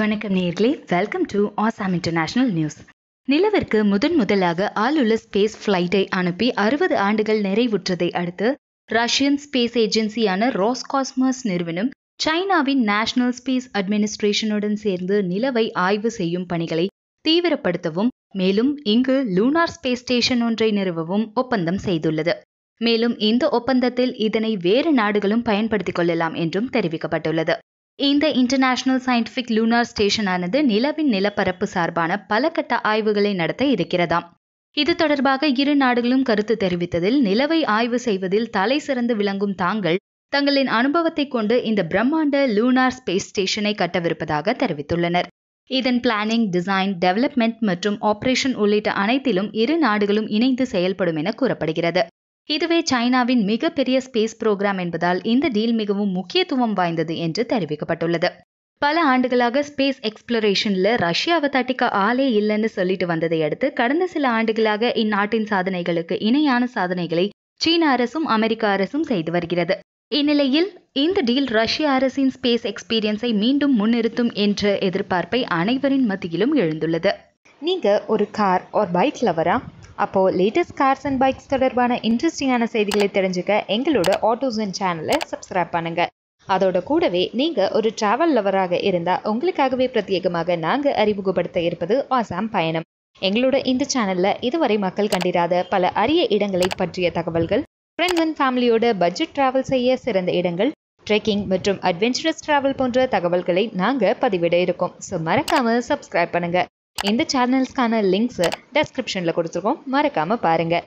வணக்கம் நேர்களே welcome to Assam international news நிலவிற்கு முதன் முதலாக ஆளுள்ள ஸ்பேஸ் ஃப்ளைட்டை அனுப்பி அறுபது ஆண்டுகள் நிறைவுற்றதை அடுத்து ரஷ்யன் ஸ்பேஸ் ஏஜென்சியான ராஸ்காஸ்மஸ் நிறுவனம் சைனாவின் நேஷனல் ஸ்பேஸ் அட்மினிஸ்ட்ரேஷனுடன் சேர்ந்து நிலவை ஆய்வு செய்யும் பணிகளை தீவிரப்படுத்தவும் மேலும் இங்கு லூனார் ஸ்பேஸ் ஸ்டேஷன் ஒன்றை நிறுவவும் ஒப்பந்தம் செய்துள்ளது மேலும் இந்த ஒப்பந்தத்தில் இதனை வேறு நாடுகளும் பயன்படுத்திக் கொள்ளலாம் என்றும் தெரிவிக்கப்பட்டுள்ளது இந்த இன்டர்நேஷனல் சயின்டிஃபிக் லூனார் ஸ்டேஷனானது நிலவின் நிலப்பரப்பு சார்பான பல கட்ட ஆய்வுகளை நடத்த இருக்கிறதாம் இது தொடர்பாக இரு நாடுகளும் கருத்து தெரிவித்ததில் நிலவை ஆய்வு செய்வதில் தலை சிறந்து விளங்கும் தாங்கள் தங்களின் அனுபவத்தை கொண்டு இந்த பிரம்மாண்ட லூனார் ஸ்பேஸ் ஸ்டேஷனை கட்டவிருப்பதாக தெரிவித்துள்ளனர் இதன் பிளானிங் டிசைன் டெவலப்மெண்ட் மற்றும் ஆபரேஷன் உள்ளிட்ட அனைத்திலும் இரு நாடுகளும் இணைந்து செயல்படும் என கூறப்படுகிறது இதுவே சைனாவின் மிகப்பெரிய ஸ்பேஸ் புரோகிராம் என்பதால் இந்த டீல் மிகவும் முக்கியத்துவம் வாய்ந்தது என்று தெரிவிக்கப்பட்டுள்ளது பல ஆண்டுகளாக ஸ்பேஸ் எக்ஸ்ப்ளரேஷனில் ரஷ்யாவை தட்டிக்க ஆளே இல்லைன்னு சொல்லிட்டு வந்ததை அடுத்து கடந்த சில ஆண்டுகளாக இந்நாட்டின் சாதனைகளுக்கு இணையான சாதனைகளை சீன அரசும் அமெரிக்க அரசும் செய்து வருகிறது இந்நிலையில் இந்த டீல் ரஷ்ய அரசின் ஸ்பேஸ் எக்ஸ்பீரியன்ஸை மீண்டும் முன்னிறுத்தும் என்ற எதிர்பார்ப்பை அனைவரின் மத்தியிலும் எழுந்துள்ளது நீங்கள் ஒரு கார் ஒரு பைக் லவரா அப்போது லேட்டஸ்ட் கார்ஸ் அண்ட் பைக்ஸ் தொடர்பான இன்ட்ரெஸ்டிங்கான செய்திகளை தெரிஞ்சுக்க எங்களோட ஆட்டோசன் சேனலை சப்ஸ்கிரைப் பண்ணுங்கள் அதோட கூடவே நீங்கள் ஒரு ட்ராவல் லவராக இருந்தால் உங்களுக்காகவே பிரத்யேகமாக நாங்கள் அறிமுகப்படுத்த இருப்பது ஆசாம் பயணம் எங்களோட இந்த சேனலில் இதுவரை மக்கள் கண்டிராத பல அரிய இடங்களை பற்றிய தகவல்கள் ஃப்ரெண்ட்ஸ் அண்ட் ஃபேமிலியோட பட்ஜெட் ட்ராவல் செய்ய சிறந்த இடங்கள் ட்ரெக்கிங் மற்றும் அட்வென்ச்சரஸ் ட்ராவல் போன்ற தகவல்களை நாங்கள் பதிவிட இருக்கோம் ஸோ மறக்காமல் சப்ஸ்கிரைப் பண்ணுங்கள் எந்த சேனல்ஸ்க்கான லிங்க்ஸு டெஸ்கிரிப்ஷனில் கொடுத்துருக்கோம் மறக்காமல் பாருங்கள்